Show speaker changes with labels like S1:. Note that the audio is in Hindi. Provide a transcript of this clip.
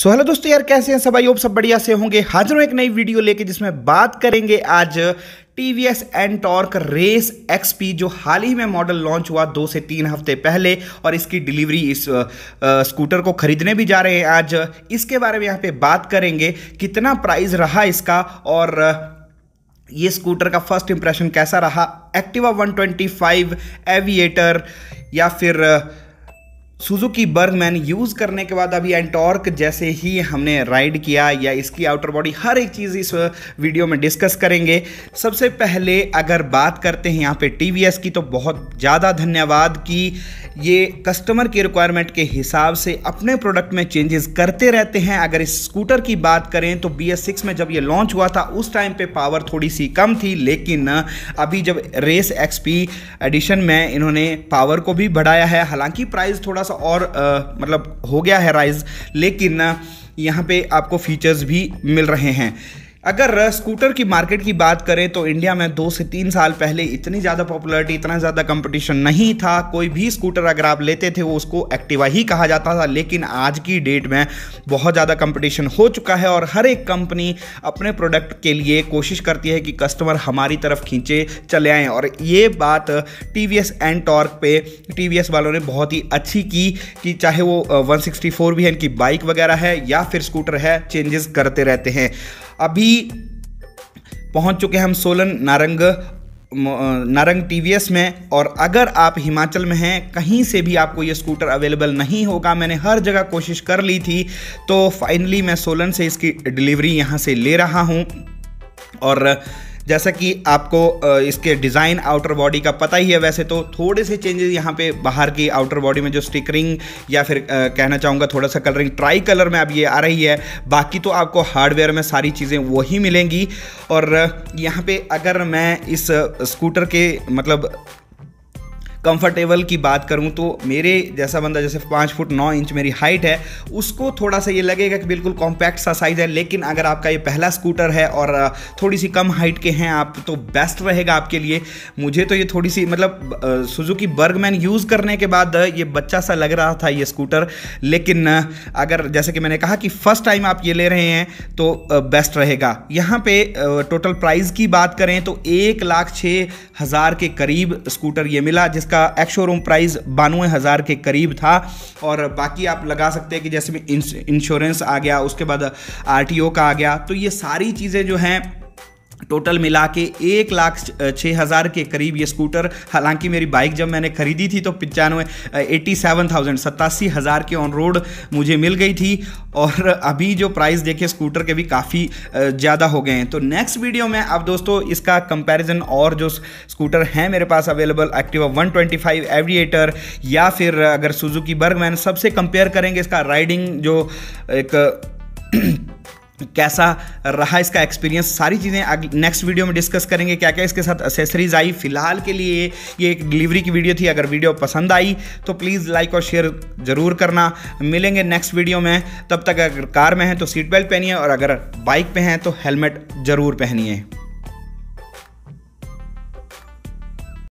S1: सो हेलो दोस्तों यार कैसे हैं सब आई होप सब बढ़िया से होंगे हाजिर हूँ एक नई वीडियो लेके जिसमें बात करेंगे आज T V S Ntorq race XP जो हाल ही में मॉडल लॉन्च हुआ दो से तीन हफ्ते पहले और इसकी डिलीवरी इस आ, आ, स्कूटर को खरीदने भी जा रहे हैं आज इसके बारे में यहाँ पे बात करेंगे कितना प्राइस रहा इसका और ये स्कूटर का फर्स्ट इंप्रेशन कैसा रहा एक्टिवा 125 एविएटर या फिर सुजुकी बर्गमैन यूज़ करने के बाद अभी एंटॉर्क जैसे ही हमने राइड किया या इसकी आउटर बॉडी हर एक चीज़ इस वीडियो में डिस्कस करेंगे सबसे पहले अगर बात करते हैं यहाँ पे टी की तो बहुत ज़्यादा धन्यवाद कि ये कस्टमर की रिक्वायरमेंट के हिसाब से अपने प्रोडक्ट में चेंजेस करते रहते हैं अगर इस स्कूटर की बात करें तो बी एस सिक्स में जब ये लॉन्च हुआ था उस टाइम पे पावर थोड़ी सी कम थी लेकिन अभी जब रेस एक्सपी एडिशन में इन्होंने पावर को भी बढ़ाया है हालांकि प्राइस थोड़ा सा और आ, मतलब हो गया है राइज लेकिन यहाँ पे आपको फीचर्स भी मिल रहे हैं अगर स्कूटर की मार्केट की बात करें तो इंडिया में दो से तीन साल पहले इतनी ज़्यादा पॉपुलैरिटी इतना ज़्यादा कंपटीशन नहीं था कोई भी स्कूटर अगर आप लेते थे वो उसको एक्टिवा ही कहा जाता था लेकिन आज की डेट में बहुत ज़्यादा कंपटीशन हो चुका है और हर एक कंपनी अपने प्रोडक्ट के लिए कोशिश करती है कि कस्टमर हमारी तरफ खींचे चले आएँ और ये बात टी वी एस एंड टॉर्क पे टी वी एस वालों ने बहुत ही अच्छी की कि चाहे वो फोर भी है इनकी बाइक वगैरह है या फिर स्कूटर है चेंजेस करते रहते हैं अभी पहुंच चुके हैं हम सोलन नारंग नारंग टी में और अगर आप हिमाचल में हैं कहीं से भी आपको ये स्कूटर अवेलेबल नहीं होगा मैंने हर जगह कोशिश कर ली थी तो फाइनली मैं सोलन से इसकी डिलीवरी यहाँ से ले रहा हूँ और जैसा कि आपको इसके डिज़ाइन आउटर बॉडी का पता ही है वैसे तो थोड़े से चेंजेस यहाँ पे बाहर की आउटर बॉडी में जो स्टिकरिंग या फिर कहना चाहूँगा थोड़ा सा कलरिंग ट्राई कलर में अब ये आ रही है बाकी तो आपको हार्डवेयर में सारी चीज़ें वही मिलेंगी और यहाँ पर अगर मैं इस स्कूटर के मतलब कंफर्टेबल की बात करूँ तो मेरे जैसा बंदा जैसे पाँच फुट नौ इंच मेरी हाइट है उसको थोड़ा सा ये लगेगा कि बिल्कुल कॉम्पैक्ट सा साइज़ है लेकिन अगर आपका ये पहला स्कूटर है और थोड़ी सी कम हाइट के हैं आप तो बेस्ट रहेगा आपके लिए मुझे तो ये थोड़ी सी मतलब सुजुकी बर्गमैन यूज़ करने के बाद ये बच्चा सा लग रहा था ये स्कूटर लेकिन अगर जैसे कि मैंने कहा कि फ़र्स्ट टाइम आप ये ले रहे हैं तो बेस्ट रहेगा यहाँ पे टोटल प्राइस की बात करें तो एक लाख छः हज़ार के करीब स्कूटर ये मिला जिसका इसका एक्स शोरूम प्राइस बानवे हज़ार के करीब था और बाकी आप लगा सकते हैं कि जैसे भी इंश्योरेंस आ गया उसके बाद आर का आ गया तो ये सारी चीज़ें जो हैं टोटल मिला के एक लाख छः हज़ार के करीब ये स्कूटर हालांकि मेरी बाइक जब मैंने खरीदी थी तो पंचानवे एट्टी सेवन थाउजेंड सतासी हज़ार के ऑन रोड मुझे मिल गई थी और अभी जो प्राइस देखे स्कूटर के भी काफ़ी ज़्यादा हो गए हैं तो नेक्स्ट वीडियो में आप दोस्तों इसका कंपैरिजन और जो स्कूटर हैं मेरे पास अवेलेबल एक्टिवा वन एविएटर या फिर अगर सुजुकी बर्गमैन सबसे कंपेयर करेंगे इसका राइडिंग जो एक कैसा रहा इसका एक्सपीरियंस सारी चीज़ें नेक्स्ट वीडियो में डिस्कस करेंगे क्या क्या इसके साथ एसेसरीज आई फिलहाल के लिए ये एक डिलीवरी की वीडियो थी अगर वीडियो पसंद आई तो प्लीज़ लाइक और शेयर ज़रूर करना मिलेंगे नेक्स्ट वीडियो में तब तक अगर कार में हैं तो सीट बेल्ट पहनिए और अगर बाइक पे हैं तो हेलमेट ज़रूर पहनिए